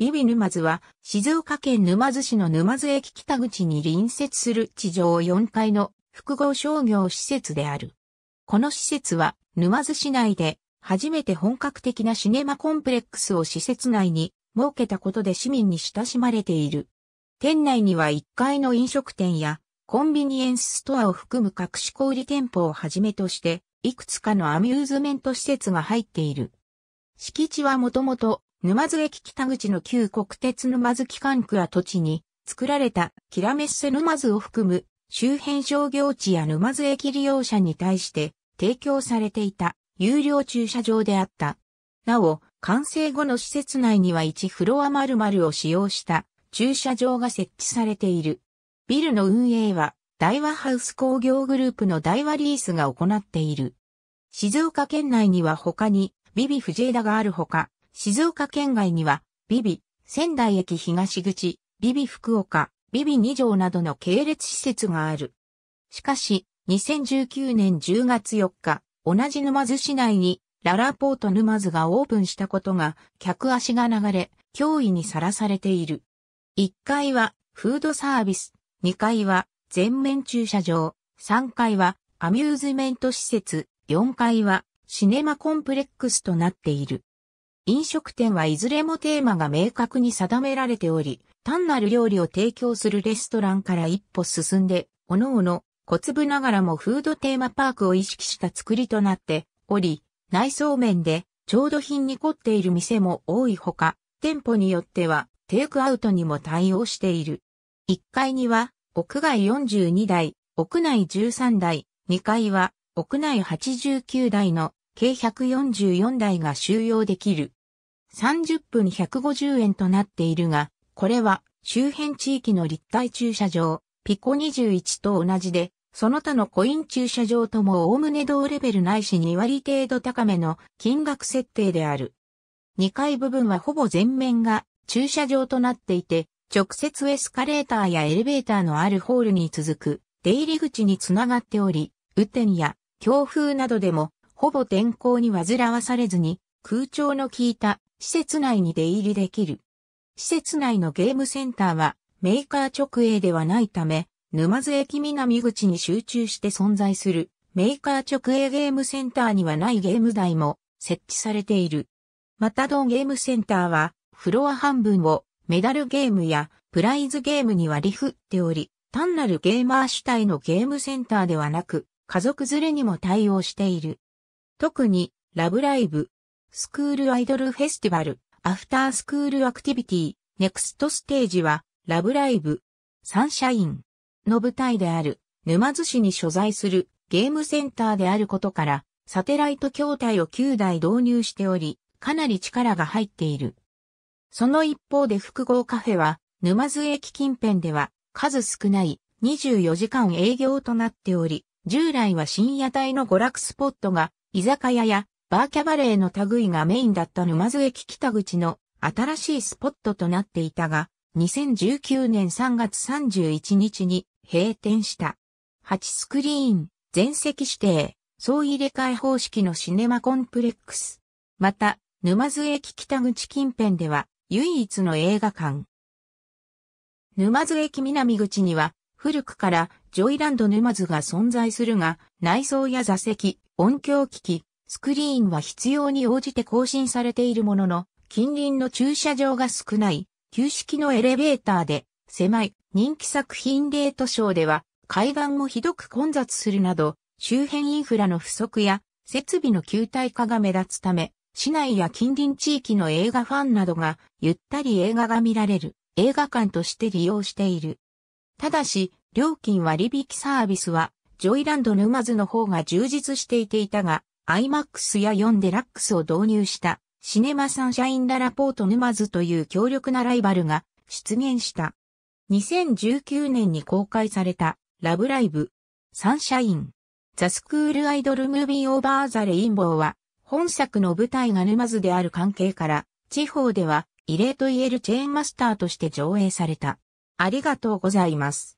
ビビ沼津は静岡県沼津市の沼津駅北口に隣接する地上4階の複合商業施設である。この施設は沼津市内で初めて本格的なシネマコンプレックスを施設内に設けたことで市民に親しまれている。店内には1階の飲食店やコンビニエンスストアを含む各種小売店舗をはじめとして、いくつかのアミューズメント施設が入っている。敷地はもともと沼津駅北口の旧国鉄沼津機関区跡地に作られたキラメッセ沼津を含む周辺商業地や沼津駅利用者に対して提供されていた有料駐車場であった。なお、完成後の施設内には1フロア丸々を使用した駐車場が設置されている。ビルの運営は、大和ハウス工業グループの大和リースが行っている。静岡県内には他に、ビビ藤枝があるほか、静岡県外には、ビビ、仙台駅東口、ビビ福岡、ビビ二条などの系列施設がある。しかし、2019年10月4日、同じ沼津市内に、ララポート沼津がオープンしたことが、客足が流れ、脅威にさらされている。1階は、フードサービス、2階は、全面駐車場、3階は、アミューズメント施設、4階は、シネマコンプレックスとなっている。飲食店はいずれもテーマが明確に定められており、単なる料理を提供するレストランから一歩進んで、おのおの、小粒ながらもフードテーマパークを意識した作りとなっており、内装面で調度品に凝っている店も多いほか、店舗によってはテイクアウトにも対応している。1階には屋外42台、屋内13台、2階は屋内89台の計144台が収容できる。30分150円となっているが、これは周辺地域の立体駐車場、ピコ21と同じで、その他のコイン駐車場ともおおむね同レベルないし2割程度高めの金額設定である。2階部分はほぼ全面が駐車場となっていて、直接エスカレーターやエレベーターのあるホールに続く出入り口につながっており、雨天や強風などでもほぼ天候に煩わされずに、空調の効いた施設内に出入りできる。施設内のゲームセンターはメーカー直営ではないため、沼津駅南口に集中して存在するメーカー直営ゲームセンターにはないゲーム台も設置されている。また同ゲームセンターはフロア半分をメダルゲームやプライズゲームに割り振っており、単なるゲーマー主体のゲームセンターではなく、家族連れにも対応している。特に、ラブライブ、スクールアイドルフェスティバル、アフタースクールアクティビティ、ネクストステージは、ラブライブ、サンシャインの舞台である、沼津市に所在するゲームセンターであることから、サテライト筐体を9台導入しており、かなり力が入っている。その一方で複合カフェは、沼津駅近辺では数少ない24時間営業となっており、従来は深夜帯の娯楽スポットが居酒屋やバーキャバレーの類がメインだった沼津駅北口の新しいスポットとなっていたが、2019年3月31日に閉店した。8スクリーン、全席指定、総入れ替え方式のシネマコンプレックス。また、沼津駅北口近辺では唯一の映画館。沼津駅南口には古くからジョイランド沼津が存在するが、内装や座席、音響機器、スクリーンは必要に応じて更新されているものの、近隣の駐車場が少ない、旧式のエレベーターで、狭い、人気作品レートショーでは、海岸もひどく混雑するなど、周辺インフラの不足や、設備の球体化が目立つため、市内や近隣地域の映画ファンなどが、ゆったり映画が見られる、映画館として利用している。ただし、料金割引サービスは、ジョイランド沼津の方が充実していていたが、IMAX や4デラックスを導入したシネマサンシャインララポート沼津という強力なライバルが出現した。2019年に公開されたラブライブ、サンシャイン、ザ・スクール・アイドル・ムービー・オーバー・ザ・レインボーは、本作の舞台が沼津である関係から、地方では異例と言えるチェーンマスターとして上映された。ありがとうございます。